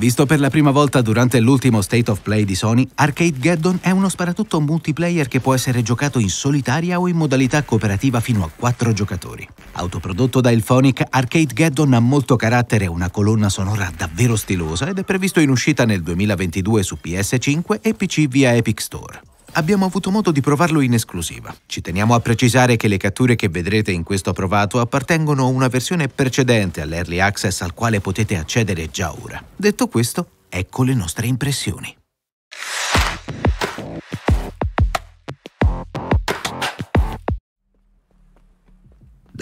Visto per la prima volta durante l'ultimo State of Play di Sony, Arcade Gaddon è uno sparatutto multiplayer che può essere giocato in solitaria o in modalità cooperativa fino a 4 giocatori. Autoprodotto da Ilphonic, Arcade Gaddon ha molto carattere e una colonna sonora davvero stilosa ed è previsto in uscita nel 2022 su PS5 e PC via Epic Store abbiamo avuto modo di provarlo in esclusiva. Ci teniamo a precisare che le catture che vedrete in questo provato appartengono a una versione precedente all'early access al quale potete accedere già ora. Detto questo, ecco le nostre impressioni.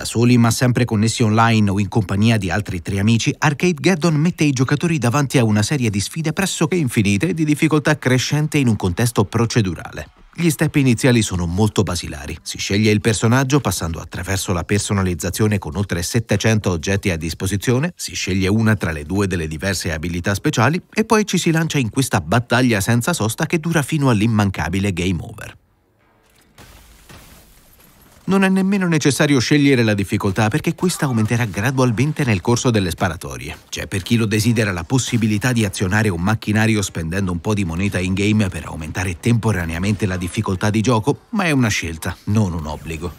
soli ma sempre connessi online o in compagnia di altri tre amici, Arcade Gaddon mette i giocatori davanti a una serie di sfide pressoché infinite e di difficoltà crescente in un contesto procedurale. Gli step iniziali sono molto basilari. Si sceglie il personaggio passando attraverso la personalizzazione con oltre 700 oggetti a disposizione, si sceglie una tra le due delle diverse abilità speciali e poi ci si lancia in questa battaglia senza sosta che dura fino all'immancabile game over. Non è nemmeno necessario scegliere la difficoltà perché questa aumenterà gradualmente nel corso delle sparatorie. C'è cioè, per chi lo desidera la possibilità di azionare un macchinario spendendo un po' di moneta in game per aumentare temporaneamente la difficoltà di gioco, ma è una scelta, non un obbligo.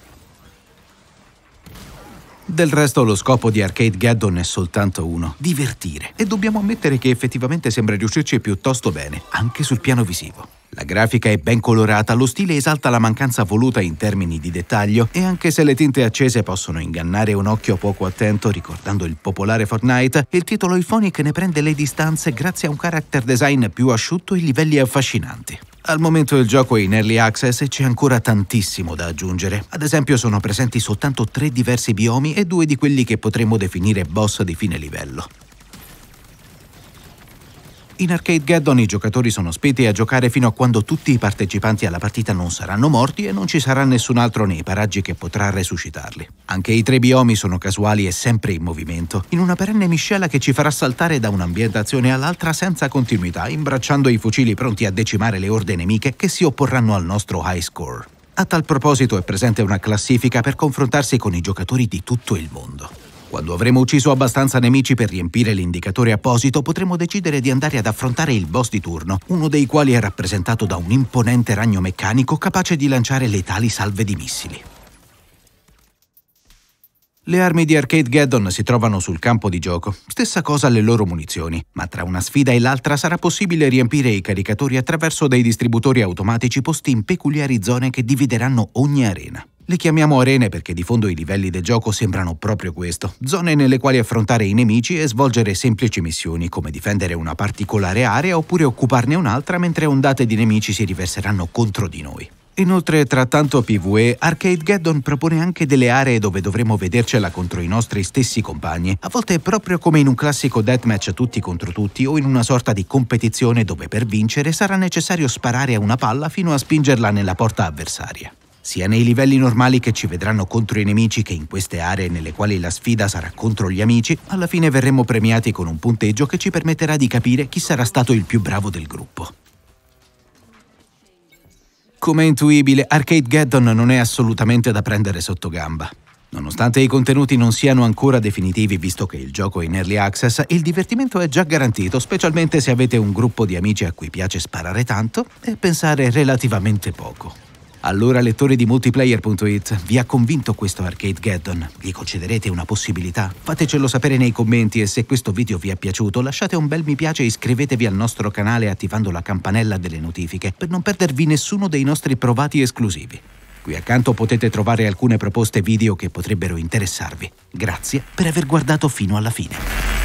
Del resto lo scopo di Arcade Gaddon è soltanto uno, divertire. E dobbiamo ammettere che effettivamente sembra riuscirci piuttosto bene, anche sul piano visivo. La grafica è ben colorata, lo stile esalta la mancanza voluta in termini di dettaglio e anche se le tinte accese possono ingannare un occhio poco attento ricordando il popolare Fortnite, il titolo Iphonic ne prende le distanze grazie a un character design più asciutto e livelli affascinanti. Al momento il gioco è in early access e c'è ancora tantissimo da aggiungere. Ad esempio sono presenti soltanto tre diversi biomi e due di quelli che potremmo definire boss di fine livello in Arcade Gaddon i giocatori sono spiti a giocare fino a quando tutti i partecipanti alla partita non saranno morti e non ci sarà nessun altro nei paraggi che potrà resuscitarli. Anche i tre biomi sono casuali e sempre in movimento, in una perenne miscela che ci farà saltare da un'ambientazione all'altra senza continuità, imbracciando i fucili pronti a decimare le orde nemiche che si opporranno al nostro high score. A tal proposito è presente una classifica per confrontarsi con i giocatori di tutto il mondo. Quando avremo ucciso abbastanza nemici per riempire l'indicatore apposito, potremo decidere di andare ad affrontare il boss di turno, uno dei quali è rappresentato da un imponente ragno meccanico capace di lanciare letali salve di missili. Le armi di Arcade Gaddon si trovano sul campo di gioco, stessa cosa le loro munizioni, ma tra una sfida e l'altra sarà possibile riempire i caricatori attraverso dei distributori automatici posti in peculiari zone che divideranno ogni arena. Le chiamiamo arene perché di fondo i livelli del gioco sembrano proprio questo, zone nelle quali affrontare i nemici e svolgere semplici missioni come difendere una particolare area oppure occuparne un'altra mentre ondate di nemici si riverseranno contro di noi. Inoltre, trattando PvE, Arcade Gaddon propone anche delle aree dove dovremo vedercela contro i nostri stessi compagni, a volte proprio come in un classico deathmatch tutti contro tutti o in una sorta di competizione dove per vincere sarà necessario sparare a una palla fino a spingerla nella porta avversaria sia nei livelli normali che ci vedranno contro i nemici che in queste aree nelle quali la sfida sarà contro gli amici, alla fine verremo premiati con un punteggio che ci permetterà di capire chi sarà stato il più bravo del gruppo. Come intuibile, Arcade Gaddon non è assolutamente da prendere sotto gamba. Nonostante i contenuti non siano ancora definitivi visto che il gioco è in early access, il divertimento è già garantito, specialmente se avete un gruppo di amici a cui piace sparare tanto e pensare relativamente poco. Allora lettori di multiplayer.it, vi ha convinto questo Arcade Gaddon? Gli concederete una possibilità? Fatecelo sapere nei commenti e se questo video vi è piaciuto lasciate un bel mi piace e iscrivetevi al nostro canale attivando la campanella delle notifiche per non perdervi nessuno dei nostri provati esclusivi. Qui accanto potete trovare alcune proposte video che potrebbero interessarvi. Grazie per aver guardato fino alla fine.